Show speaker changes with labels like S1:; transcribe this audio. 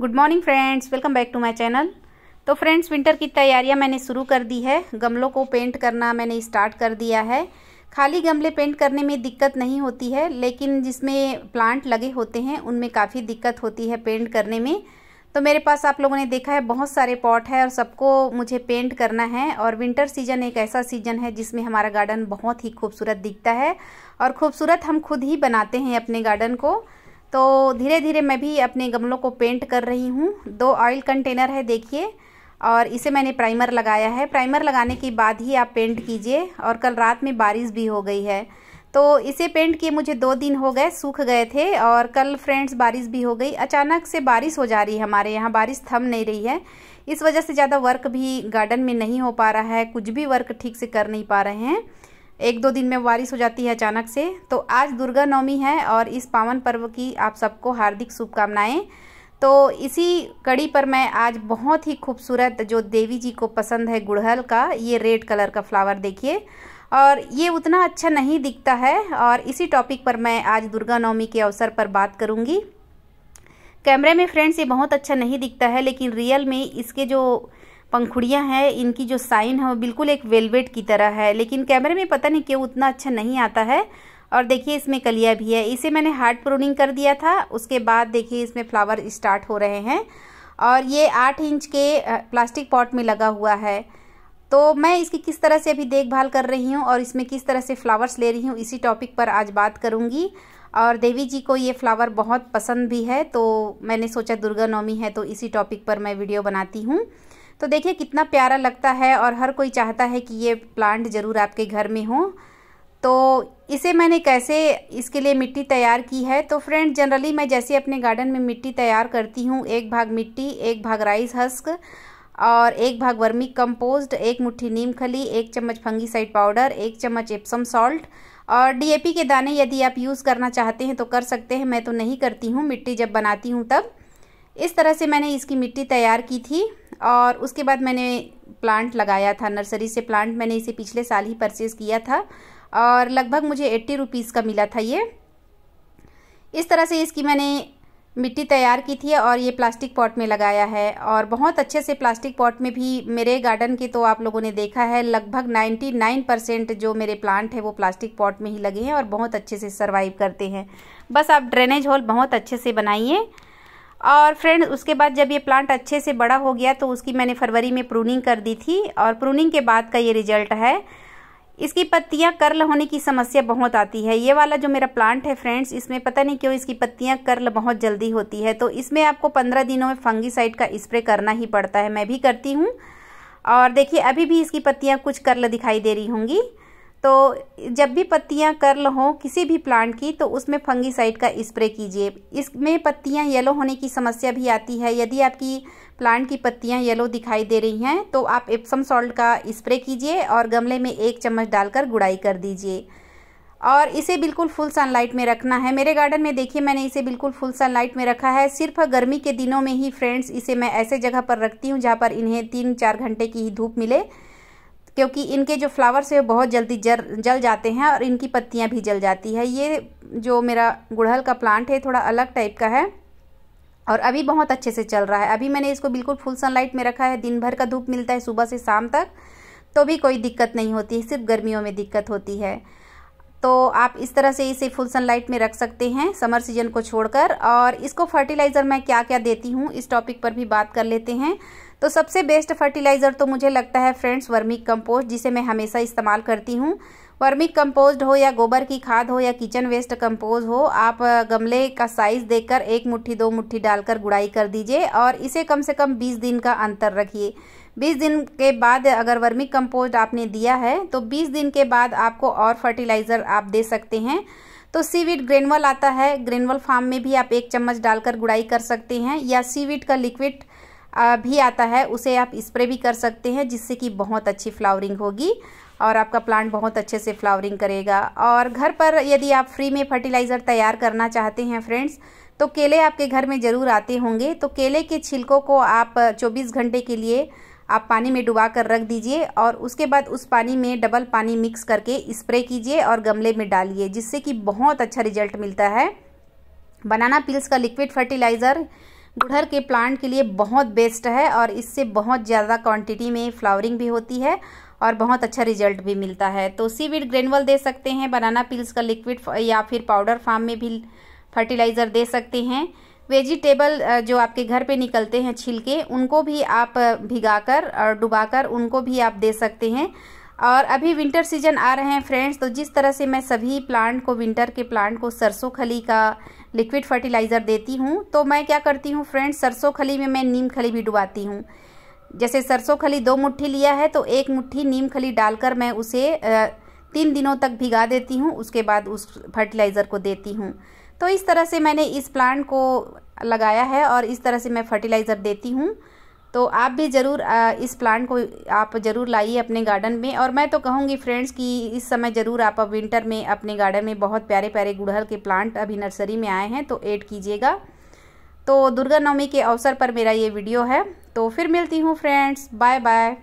S1: good morning friends welcome back to my channel तो friends winter की तैयारियां मैंने शुरू कर दी है गमलों को पेंट करना मैंने स्टार्ट कर दिया है खाली गमले पेंट करने में दिक्कत नहीं होती है लेकिन जिसमें प्लांट लगे होते हैं उनमें काफ़ी दिक्कत होती है पेंट करने में तो मेरे पास आप लोगों ने देखा है बहुत सारे पॉट है और सबको मुझे पेंट करना है और विंटर सीजन एक ऐसा सीजन है जिसमें हमारा गार्डन बहुत ही खूबसूरत दिखता है और खूबसूरत हम खुद ही बनाते हैं अपने गार्डन को तो धीरे धीरे मैं भी अपने गमलों को पेंट कर रही हूँ दो ऑयल कंटेनर है देखिए और इसे मैंने प्राइमर लगाया है प्राइमर लगाने के बाद ही आप पेंट कीजिए और कल रात में बारिश भी हो गई है तो इसे पेंट किए मुझे दो दिन हो गए सूख गए थे और कल फ्रेंड्स बारिश भी हो गई अचानक से बारिश हो जा रही है हमारे यहाँ बारिश थम नहीं रही है इस वजह से ज़्यादा वर्क भी गार्डन में नहीं हो पा रहा है कुछ भी वर्क ठीक से कर नहीं पा रहे हैं एक दो दिन में बारिश हो जाती है अचानक से तो आज दुर्गा नवमी है और इस पावन पर्व की आप सबको हार्दिक शुभकामनाएं तो इसी कड़ी पर मैं आज बहुत ही खूबसूरत जो देवी जी को पसंद है गुड़हल का ये रेड कलर का फ्लावर देखिए और ये उतना अच्छा नहीं दिखता है और इसी टॉपिक पर मैं आज दुर्गा नवमी के अवसर पर बात करूँगी कैमरे में फ्रेंड्स ये बहुत अच्छा नहीं दिखता है लेकिन रियल में इसके जो पंखुड़ियाँ हैं इनकी जो साइन है वो बिल्कुल एक वेलवेट की तरह है लेकिन कैमरे में पता नहीं क्यों उतना अच्छा नहीं आता है और देखिए इसमें कलिया भी है इसे मैंने हार्ड प्रोनिंग कर दिया था उसके बाद देखिए इसमें फ्लावर स्टार्ट हो रहे हैं और ये आठ इंच के प्लास्टिक पॉट में लगा हुआ है तो मैं इसकी किस तरह से अभी देखभाल कर रही हूँ और इसमें किस तरह से फ्लावर्स ले रही हूँ इसी टॉपिक पर आज बात करूँगी और देवी जी को ये फ्लावर बहुत पसंद भी है तो मैंने सोचा दुर्गा नवमी है तो इसी टॉपिक पर मैं वीडियो बनाती हूँ तो देखिए कितना प्यारा लगता है और हर कोई चाहता है कि ये प्लांट ज़रूर आपके घर में हो तो इसे मैंने कैसे इसके लिए मिट्टी तैयार की है तो फ्रेंड जनरली मैं जैसे अपने गार्डन में मिट्टी तैयार करती हूँ एक भाग मिट्टी एक भाग राइस हस्क और एक भाग वर्मी कंपोस्ट एक मुट्ठी नीम खली एक चम्मच फंगीसाइड पाउडर एक चम्मच एप्सम सॉल्ट और डीएपी के दाने यदि आप यूज़ करना चाहते हैं तो कर सकते हैं मैं तो नहीं करती हूँ मिट्टी जब बनाती हूँ तब इस तरह से मैंने इसकी मिट्टी तैयार की थी और उसके बाद मैंने प्लांट लगाया था नर्सरी से प्लांट मैंने इसे पिछले साल ही परचेज़ किया था और लगभग मुझे एट्टी रुपीज़ का मिला था ये इस तरह से इसकी मैंने मिट्टी तैयार की थी और ये प्लास्टिक पॉट में लगाया है और बहुत अच्छे से प्लास्टिक पॉट में भी मेरे गार्डन के तो आप लोगों ने देखा है लगभग 99 परसेंट जो मेरे प्लांट है वो प्लास्टिक पॉट में ही लगे हैं और बहुत अच्छे से सर्वाइव करते हैं बस आप ड्रेनेज होल बहुत अच्छे से बनाइए और फ्रेंड उसके बाद जब ये प्लांट अच्छे से बड़ा हो गया तो उसकी मैंने फरवरी में प्रूनिंग कर दी थी और प्रूनिंग के बाद का ये रिजल्ट है इसकी पत्तियां कर्ल होने की समस्या बहुत आती है ये वाला जो मेरा प्लांट है फ्रेंड्स इसमें पता नहीं क्यों इसकी पत्तियां कर्ल बहुत जल्दी होती है तो इसमें आपको पंद्रह दिनों में फंगीसाइड का स्प्रे करना ही पड़ता है मैं भी करती हूँ और देखिए अभी भी इसकी पत्तियाँ कुछ कर्ल दिखाई दे रही होंगी तो जब भी पत्तियां कर्ल हों किसी भी प्लांट की तो उसमें फंगीसाइड का स्प्रे कीजिए इसमें पत्तियां येलो होने की समस्या भी आती है यदि आपकी प्लांट की पत्तियां येलो दिखाई दे रही हैं तो आप एप्सम सॉल्ट का स्प्रे कीजिए और गमले में एक चम्मच डालकर गुड़ाई कर दीजिए और इसे बिल्कुल फुल सनलाइट में रखना है मेरे गार्डन में देखिए मैंने इसे बिल्कुल फुल सनलाइट में रखा है सिर्फ गर्मी के दिनों में ही फ्रेंड्स इसे मैं ऐसे जगह पर रखती हूँ जहाँ पर इन्हें तीन चार घंटे की ही धूप मिले क्योंकि इनके जो फ्लावर्स है बहुत जल्दी जर जल जाते हैं और इनकी पत्तियाँ भी जल जाती है ये जो मेरा गुड़हल का प्लांट है थोड़ा अलग टाइप का है और अभी बहुत अच्छे से चल रहा है अभी मैंने इसको बिल्कुल फुल सनलाइट में रखा है दिन भर का धूप मिलता है सुबह से शाम तक तो भी कोई दिक्कत नहीं होती सिर्फ गर्मियों में दिक्कत होती है तो आप इस तरह से इसे फुल सनलाइट में रख सकते हैं समर सीजन को छोड़कर और इसको फर्टिलाइज़र मैं क्या क्या देती हूँ इस टॉपिक पर भी बात कर लेते हैं तो सबसे बेस्ट फर्टिलाइज़र तो मुझे लगता है फ्रेंड्स वर्मिक कंपोस्ट जिसे मैं हमेशा इस्तेमाल करती हूँ वर्मिक कंपोस्ट हो या गोबर की खाद हो या किचन वेस्ट कंपोज हो आप गमले का साइज़ देकर एक मुट्ठी दो मुट्ठी डालकर गुड़ाई कर दीजिए और इसे कम से कम 20 दिन का अंतर रखिए बीस दिन के बाद अगर वर्मी कंपोस्ट आपने दिया है तो बीस दिन के बाद आपको और फर्टिलाइज़र आप दे सकते हैं तो सीविट ग्रेनवल आता है ग्रेनवल फार्म में भी आप एक चम्मच डालकर गुड़ाई कर सकते हैं या सीविट का लिक्विड भी आता है उसे आप स्प्रे भी कर सकते हैं जिससे कि बहुत अच्छी फ्लावरिंग होगी और आपका प्लांट बहुत अच्छे से फ्लावरिंग करेगा और घर पर यदि आप फ्री में फर्टिलाइज़र तैयार करना चाहते हैं फ्रेंड्स तो केले आपके घर में ज़रूर आते होंगे तो केले के छिलकों को आप 24 घंटे के लिए आप पानी में डुबा कर रख दीजिए और उसके बाद उस पानी में डबल पानी मिक्स करके स्प्रे कीजिए और गमले में डालिए जिससे कि बहुत अच्छा रिजल्ट मिलता है बनाना पिल्स का लिक्विड फर्टिलाइज़र गुड़हर के प्लांट के लिए बहुत बेस्ट है और इससे बहुत ज़्यादा क्वांटिटी में फ्लावरिंग भी होती है और बहुत अच्छा रिजल्ट भी मिलता है तो सीविड ग्रेनवल दे सकते हैं बनाना पिल्स का लिक्विड या फिर पाउडर फार्म में भी फर्टिलाइज़र दे सकते हैं वेजिटेबल जो आपके घर पे निकलते हैं छिलके उनको भी आप भिगाकर और डुबाकर उनको भी आप दे सकते हैं और अभी विंटर सीजन आ रहे हैं फ्रेंड्स तो जिस तरह से मैं सभी प्लांट को विंटर के प्लांट को सरसों खली का लिक्विड फर्टिलाइज़र देती हूँ तो मैं क्या करती हूँ फ्रेंड्स सरसों खली में मैं नीम खली भी डुबाती हूँ जैसे सरसों खली दो मुट्ठी लिया है तो एक मुट्ठी नीम खली डालकर मैं उसे तीन दिनों तक भिगा देती हूँ उसके बाद उस फर्टिलाइज़र को देती हूँ तो इस तरह से मैंने इस प्लांट को लगाया है और इस तरह से मैं फर्टिलाइज़र देती हूँ तो आप भी ज़रूर इस प्लांट को आप ज़रूर लाइए अपने गार्डन में और मैं तो कहूँगी फ्रेंड्स कि इस समय ज़रूर आप विंटर में अपने गार्डन में बहुत प्यारे प्यारे गुड़हल के प्लांट अभी नर्सरी में आए हैं तो ऐड कीजिएगा तो दुर्गा नवमी के अवसर पर मेरा ये वीडियो है तो फिर मिलती हूँ फ्रेंड्स बाय बाय